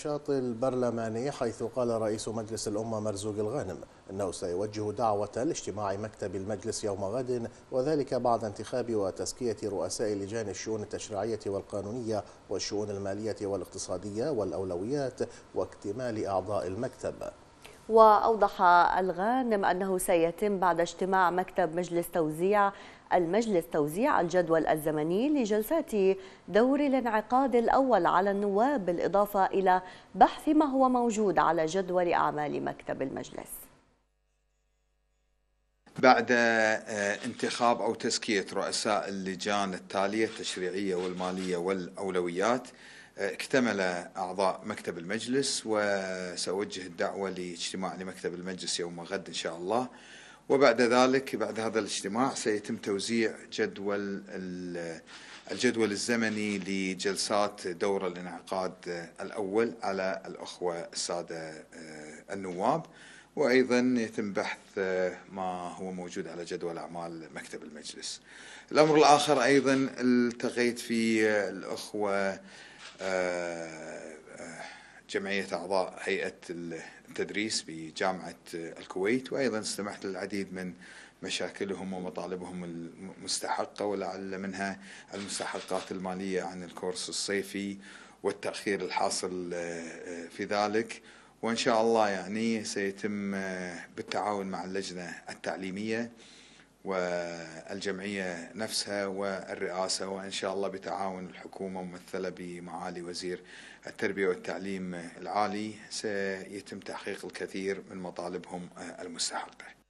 النشاط البرلماني حيث قال رئيس مجلس الأمة مرزوق الغانم أنه سيوجه دعوة لاجتماع مكتب المجلس يوم غد وذلك بعد انتخاب وتزكية رؤساء لجان الشؤون التشريعية والقانونية والشؤون المالية والاقتصادية والأولويات واكتمال أعضاء المكتب وأوضح الغانم أنه سيتم بعد اجتماع مكتب مجلس توزيع المجلس توزيع الجدول الزمني لجلسات دور الانعقاد الأول على النواب بالإضافة إلى بحث ما هو موجود على جدول أعمال مكتب المجلس بعد آه، آه، انتخاب او تزكيه رؤساء اللجان التاليه التشريعيه والماليه والاولويات آه، اكتمل اعضاء مكتب المجلس وسأوجه الدعوه لاجتماع لمكتب المجلس يوم غد ان شاء الله وبعد ذلك بعد هذا الاجتماع سيتم توزيع جدول الجدول الزمني لجلسات دور الانعقاد الاول على الاخوه الساده النواب وأيضا يتم بحث آه، ما هو موجود على جدول أعمال مكتب المجلس الأمر الآخر أيضا التقيت في آه، الأخوة آه، جمعية أعضاء هيئة التدريس بجامعة الكويت وأيضا استمعت للعديد من مشاكلهم ومطالبهم المستحقة ولعل منها المستحقات المالية عن الكورس الصيفي والتأخير الحاصل في ذلك وإن شاء الله يعني سيتم آه، بالتعاون مع اللجنة التعليمية والجمعية نفسها والرئاسة وإن شاء الله بتعاون الحكومة ممثلة بمعالي وزير التربية والتعليم العالي سيتم تحقيق الكثير من مطالبهم آه، المستحقة